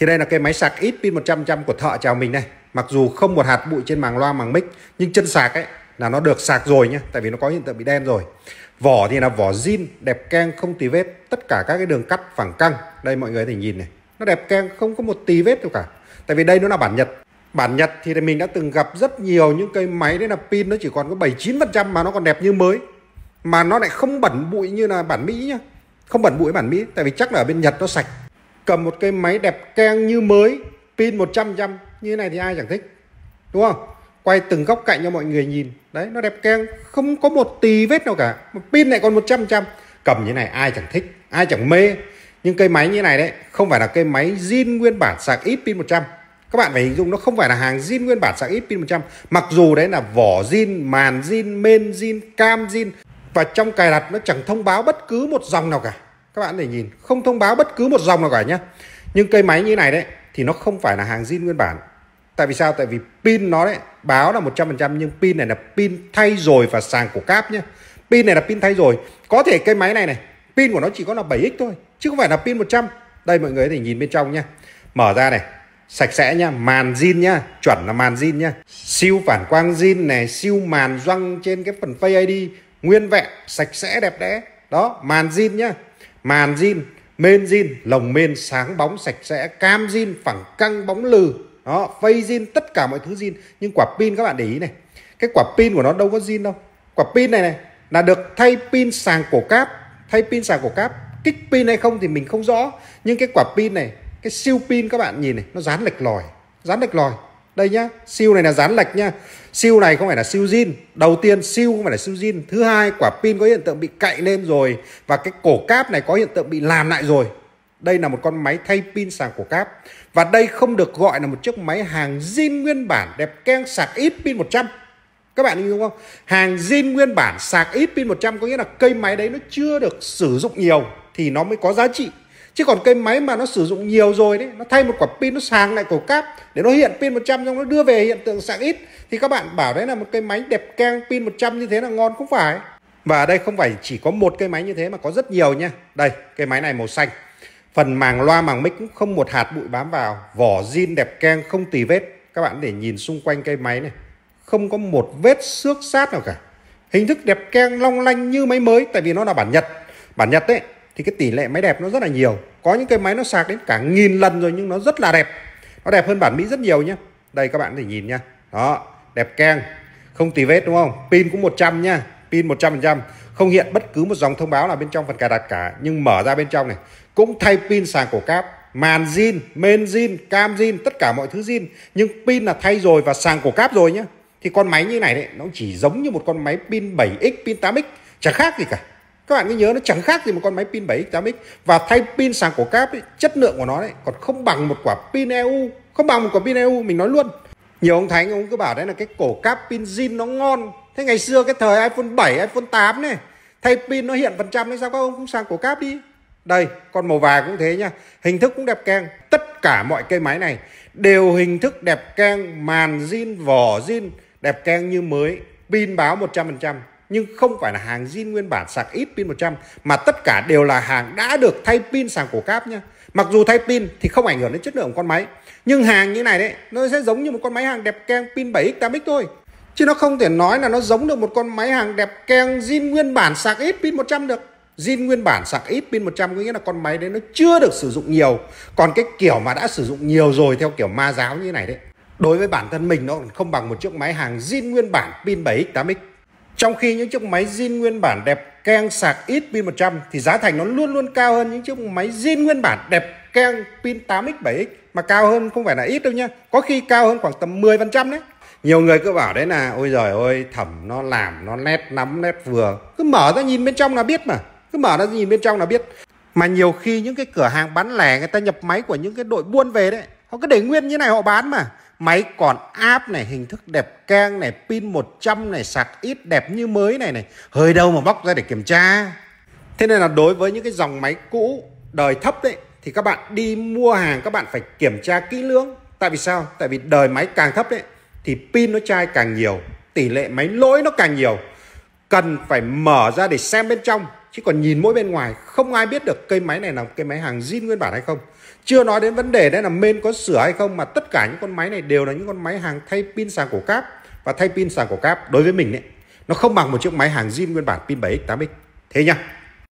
Thì đây là cây máy sạc ít pin 100% của thợ chào mình này. Mặc dù không một hạt bụi trên màng loa màng mic nhưng chân sạc ấy là nó được sạc rồi nhé tại vì nó có hiện tượng bị đen rồi vỏ thì là vỏ zin đẹp keng không tì vết tất cả các cái đường cắt phẳng căng đây mọi người thể nhìn này nó đẹp keng không có một tì vết đâu cả tại vì đây nó là bản nhật bản nhật thì mình đã từng gặp rất nhiều những cây máy đấy là pin nó chỉ còn có bảy chín phần trăm mà nó còn đẹp như mới mà nó lại không bẩn bụi như là bản mỹ nhá không bẩn bụi bản mỹ tại vì chắc là ở bên nhật nó sạch cầm một cái máy đẹp keng như mới pin 100 trăm như thế này thì ai chẳng thích đúng không quay từng góc cạnh cho mọi người nhìn đấy nó đẹp keng không có một tì vết nào cả mà pin lại còn 100 trăm cầm như này ai chẳng thích ai chẳng mê nhưng cây máy như này đấy không phải là cây máy zin nguyên bản sạc ít pin 100 các bạn phải hình dung nó không phải là hàng zin nguyên bản sạc ít pin 100 mặc dù đấy là vỏ zin màn zin men zin cam zin và trong cài đặt nó chẳng thông báo bất cứ một dòng nào cả các bạn để nhìn không thông báo bất cứ một dòng nào cả nhé nhưng cây máy như này đấy thì nó không phải là hàng zin nguyên bản tại vì sao tại vì pin nó đấy báo là 100% nhưng pin này là pin thay rồi và sàng của cáp nhá pin này là pin thay rồi có thể cây máy này này pin của nó chỉ có là 7x thôi chứ không phải là pin 100 đây mọi người thì nhìn bên trong nhá mở ra này sạch sẽ nhá màn zin nhá chuẩn là màn zin nhá siêu phản quang zin này siêu màn răng trên cái phần Face ID nguyên vẹn sạch sẽ đẹp đẽ đó màn zin nhá màn zin men zin lồng men sáng bóng sạch sẽ cam zin phẳng căng bóng lừ đó phây zin tất cả mọi thứ zin nhưng quả pin các bạn để ý này cái quả pin của nó đâu có zin đâu quả pin này này là được thay pin sàng cổ cáp thay pin sàng cổ cáp kích pin hay không thì mình không rõ nhưng cái quả pin này cái siêu pin các bạn nhìn này nó dán lệch lòi dán lệch lòi đây nhá siêu này là dán lệch nhá siêu này không phải là siêu zin đầu tiên siêu không phải là siêu zin thứ hai quả pin có hiện tượng bị cậy lên rồi và cái cổ cáp này có hiện tượng bị làm lại rồi đây là một con máy thay pin sạc cổ cáp và đây không được gọi là một chiếc máy hàng zin nguyên bản đẹp keng sạc ít pin 100 các bạn hiểu không hàng zin nguyên bản sạc ít pin 100 có nghĩa là cây máy đấy nó chưa được sử dụng nhiều thì nó mới có giá trị chứ còn cây máy mà nó sử dụng nhiều rồi đấy nó thay một quả pin nó sàng lại cổ cáp để nó hiện pin 100 xong nó đưa về hiện tượng sạc ít thì các bạn bảo đấy là một cây máy đẹp keng pin 100 như thế là ngon không phải và ở đây không phải chỉ có một cây máy như thế mà có rất nhiều nha đây cây máy này màu xanh phần màng loa màng mic cũng không một hạt bụi bám vào vỏ zin đẹp keng không tì vết các bạn để nhìn xung quanh cây máy này không có một vết xước sát nào cả hình thức đẹp keng long lanh như máy mới tại vì nó là bản nhật bản nhật đấy thì cái tỷ lệ máy đẹp nó rất là nhiều có những cái máy nó sạc đến cả nghìn lần rồi nhưng nó rất là đẹp nó đẹp hơn bản Mỹ rất nhiều nhé đây các bạn có thể nhìn nha đó đẹp keng không tì vết đúng không pin cũng 100 nha pin 100% không hiện bất cứ một dòng thông báo là bên trong phần cài đặt cả nhưng mở ra bên trong này cũng thay pin sạc cổ cáp màn zin men zin cam zin tất cả mọi thứ zin nhưng pin là thay rồi và sạc cổ cáp rồi nhá thì con máy như này đấy nó chỉ giống như một con máy pin 7x pin 8x chẳng khác gì cả các bạn cứ nhớ nó chẳng khác gì một con máy pin 7x 8x và thay pin sạc cổ cáp ấy, chất lượng của nó đấy còn không bằng một quả pin EU không bằng một quả pin EU mình nói luôn nhiều ông Thánh ông cứ bảo đấy là cái cổ cáp pin zin nó ngon thế ngày xưa cái thời iPhone 7 iPhone 8 này thay pin nó hiện phần trăm đấy sao các ông không sang cổ cáp đi đây con màu vàng cũng thế nha hình thức cũng đẹp keng tất cả mọi cây máy này đều hình thức đẹp keng màn zin vỏ zin đẹp keng như mới pin báo 100% nhưng không phải là hàng zin nguyên bản sạc ít pin 100 mà tất cả đều là hàng đã được thay pin sạc cổ cáp nhá. Mặc dù thay pin thì không ảnh hưởng đến chất lượng của con máy, nhưng hàng như này đấy nó sẽ giống như một con máy hàng đẹp keng pin 7x 8x thôi. Chứ nó không thể nói là nó giống được một con máy hàng đẹp keng zin nguyên bản sạc ít pin 100 được. Zin nguyên bản sạc ít pin 100 có nghĩa là con máy đấy nó chưa được sử dụng nhiều. Còn cái kiểu mà đã sử dụng nhiều rồi theo kiểu ma giáo như này đấy. Đối với bản thân mình nó không bằng một chiếc máy hàng zin nguyên bản pin 7x 8x. Trong khi những chiếc máy zin nguyên bản đẹp keng sạc ít pin 100 thì giá thành nó luôn luôn cao hơn những chiếc máy zin nguyên bản đẹp keng pin 8X, 7X mà cao hơn không phải là ít đâu nha. Có khi cao hơn khoảng tầm 10% đấy. Nhiều người cứ bảo đấy là ôi giời ơi thẩm nó làm nó nét nắm nét vừa. Cứ mở ra nhìn bên trong là biết mà. Cứ mở ra nhìn bên trong là biết. Mà nhiều khi những cái cửa hàng bán lẻ người ta nhập máy của những cái đội buôn về đấy. Họ cứ để nguyên như này họ bán mà máy còn áp này hình thức đẹp keng này pin 100 này sạc ít đẹp như mới này này hơi đâu mà bóc ra để kiểm tra thế nên là đối với những cái dòng máy cũ đời thấp đấy thì các bạn đi mua hàng các bạn phải kiểm tra kỹ lưỡng tại vì sao tại vì đời máy càng thấp đấy thì pin nó chai càng nhiều tỷ lệ máy lỗi nó càng nhiều cần phải mở ra để xem bên trong chứ còn nhìn mỗi bên ngoài không ai biết được cây máy này là cây máy hàng zin nguyên bản hay không chưa nói đến vấn đề đấy là main có sửa hay không mà tất cả những con máy này đều là những con máy hàng thay pin sạc cổ cáp và thay pin sạc cổ cáp đối với mình đấy nó không bằng một chiếc máy hàng zin nguyên bản pin 7x 8x thế nhá